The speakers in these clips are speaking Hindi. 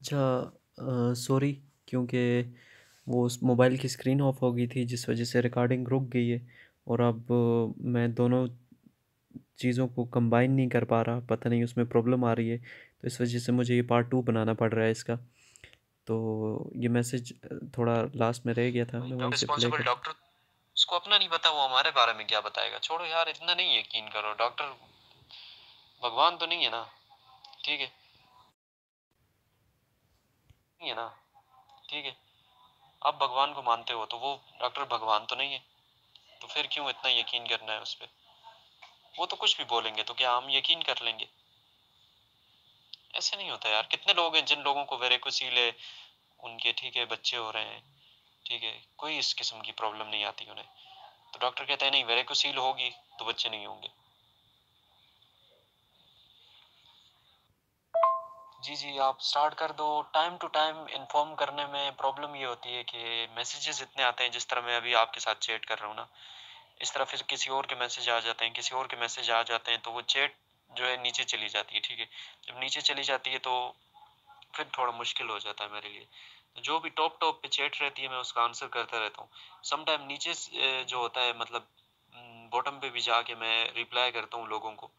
अच्छा सॉरी क्योंकि वो उस मोबाइल की स्क्रीन ऑफ हो गई थी जिस वजह से रिकॉर्डिंग रुक गई है और अब मैं दोनों चीज़ों को कंबाइन नहीं कर पा रहा पता नहीं उसमें प्रॉब्लम आ रही है तो इस वजह से मुझे ये पार्ट टू बनाना पड़ रहा है इसका तो ये मैसेज थोड़ा लास्ट में रह गया था मैं वहीं से प्ले कर डॉक्टर उसको अपना नहीं पता वो हमारे बारे में क्या बताएगा छोड़ो यार इतना नहीं यकीन करो डॉक्टर भगवान तो नहीं है ना ठीक है नहीं है ना ठीक है आप भगवान को मानते हो तो वो डॉक्टर भगवान तो नहीं है तो फिर क्यों इतना यकीन करना है उस पर वो तो कुछ भी बोलेंगे तो क्या हम यकीन कर लेंगे ऐसे नहीं होता यार कितने लोग हैं जिन लोगों को वेरेकोसीले उनके ठीक है बच्चे हो रहे हैं ठीक है कोई इस किस्म की प्रॉब्लम नहीं आती उन्हें तो डॉक्टर कहते हैं नहीं वेरेकोसील होगी तो बच्चे नहीं होंगे जी जी आप स्टार्ट कर दो टाइम टू टाइम इन्फॉर्म करने में प्रॉब्लम ये होती है कि मैसेजेस इतने आते हैं जिस तरह मैं अभी आपके साथ चैट कर रहा हूँ ना इस तरह फिर किसी और के मैसेज आ जाते हैं किसी और के मैसेज आ जाते हैं तो वो चैट जो है नीचे चली जाती है ठीक है जब नीचे चली जाती है तो फिर थोड़ा मुश्किल हो जाता है मेरे लिए तो जो भी टॉप टॉप पे चैट रहती है मैं उसका आंसर करता रहता हूँ समटाइम नीचे जो होता है मतलब बॉटम पे भी जाके मैं रिप्लाई करता हूँ लोगों को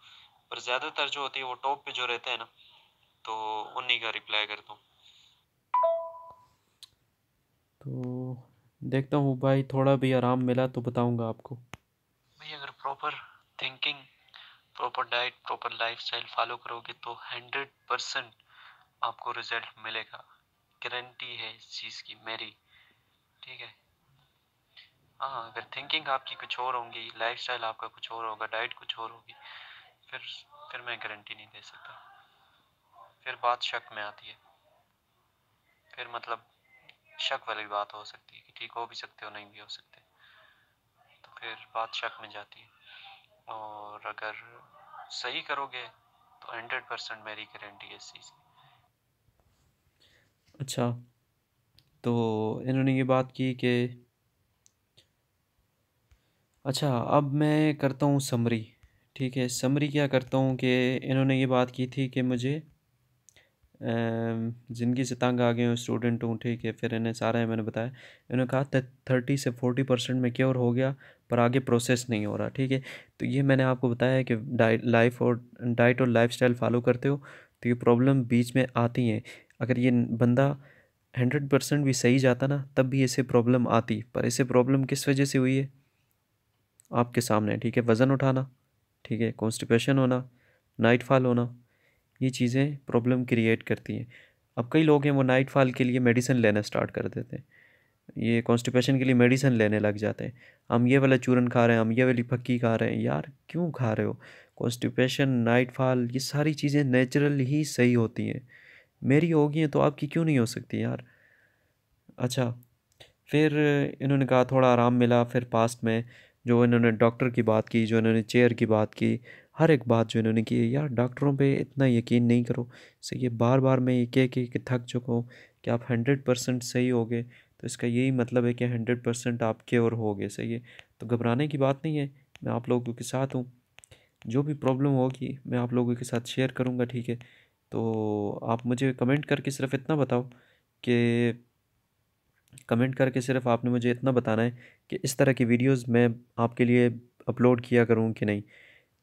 पर ज़्यादातर जो होती है वो टॉप पे जो रहते हैं ना तो उन्हीं का रिप्लाई करता हूँ तो देखता हूँ भाई थोड़ा भी आराम मिला तो बताऊँगा आपको भाई अगर proper thinking proper diet proper lifestyle follow करोगे तो हंड्रेड परसेंट आपको रिजल्ट मिलेगा गारंटी है इस चीज़ की मेरी ठीक है हाँ अगर थिंकिंग आपकी कुछ और होंगी लाइफस्टाइल आपका कुछ और होगा डाइट कुछ और होगी फिर फिर मैं गारंटी नहीं दे सकता फिर बात शक में आती है फिर मतलब शक वाली बात हो सकती है कि ठीक हो भी सकते हो नहीं भी हो सकते तो फिर बात शक में जाती है और अगर सही करोगे तो हंड्रेड परसेंट मेरी गारंटी है इस चीज़ की अच्छा तो इन्होंने ये बात की कि अच्छा अब मैं करता हूँ समरी ठीक है समरी क्या करता हूँ कि इन्होंने ये बात की थी कि मुझे ज़िंदगी से तंग आ गए हो स्टूडेंट हूँ ठीक है फिर इन्हें सारा है मैंने बताया इन्होंने कहा थर्टी से फोर्टी परसेंट में क्योर हो गया पर आगे प्रोसेस नहीं हो रहा ठीक है तो ये मैंने आपको बताया है कि लाइफ और डाइट और लाइफ फॉलो करते हो तो ये प्रॉब्लम बीच में आती हैं अगर ये बंदा हंड्रेड परसेंट भी सही जाता ना तब भी ऐसे प्रॉब्लम आती पर ऐसे प्रॉब्लम किस वजह से हुई है आपके सामने ठीक है वज़न उठाना ठीक है कॉन्स्टिपेशन होना नाइट फॉल होना ये चीज़ें प्रॉब्लम क्रिएट करती हैं अब कई लोग हैं वो नाइट फॉल के लिए मेडिसिन लेना स्टार्ट कर देते हैं ये कॉन्स्टिपेशन के लिए मेडिसिन लेने लग जाते हैं हम ये वाला चूरन खा रहे हैं हम ये वाली फक्की खा रहे हैं यार क्यों खा रहे हो कॉन्स्टिपेशन नाइट फॉल ये सारी चीज़ें नेचुरल ही सही होती हैं मेरी होगी हैं तो आपकी क्यों नहीं हो सकती यार अच्छा फिर इन्होंने कहा थोड़ा आराम मिला फिर पास्ट में जो इन्होंने डॉक्टर की बात की जो इन्होंने चेयर की बात की हर एक बात जो इन्होंने की यार डॉक्टरों पे इतना यकीन नहीं करो इससे ये बार बार मैं ये कह के कि थक चुका हूँ कि आप हंड्रेड परसेंट सही हो गए तो इसका यही मतलब है कि हंड्रेड परसेंट आप क्योर गए सही है तो घबराने की बात नहीं है मैं आप लोगों के साथ हूँ जो भी प्रॉब्लम होगी मैं आप लोगों के साथ शेयर करूँगा ठीक है तो आप मुझे कमेंट करके सिर्फ इतना बताओ कि कमेंट करके सिर्फ आपने मुझे इतना बताना है कि इस तरह की वीडियोस मैं आपके लिए अपलोड किया करूँ कि नहीं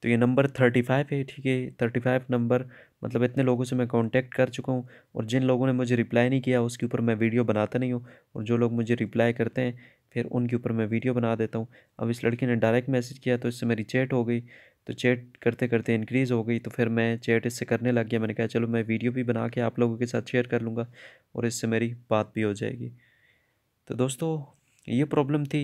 तो ये नंबर थर्टी फाइव है ठीक है थर्टी फाइव नंबर मतलब इतने लोगों से मैं कांटेक्ट कर चुका हूँ और जिन लोगों ने मुझे रिप्लाई नहीं किया उसके ऊपर मैं वीडियो बनाता नहीं हूँ और जो लोग मुझे रिप्लाई करते हैं फिर उनके ऊपर मैं वीडियो बना देता हूँ अब इस लड़की ने डायरेक्ट मैसेज किया तो इससे मेरी चैट हो गई तो चैट करते करते इंक्रीज़ हो गई तो फिर मैं चैट इससे करने लग गया मैंने कहा चलो मैं वीडियो भी बना के आप लोगों के साथ शेयर कर लूँगा और इससे मेरी बात भी हो जाएगी तो दोस्तों ये प्रॉब्लम थी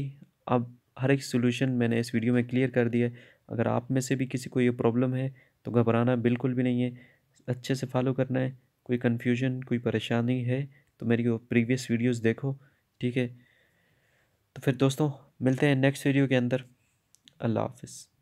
अब हर एक सोल्यूशन मैंने इस वीडियो में क्लियर कर दिया अगर आप में से भी किसी को ये प्रॉब्लम है तो घबराना बिल्कुल भी नहीं है अच्छे से फॉलो करना है कोई कन्फ्यूजन कोई परेशानी है तो मेरी वो प्रीवियस वीडियोस देखो ठीक है तो फिर दोस्तों मिलते हैं नेक्स्ट वीडियो के अंदर अल्लाह हाफिज़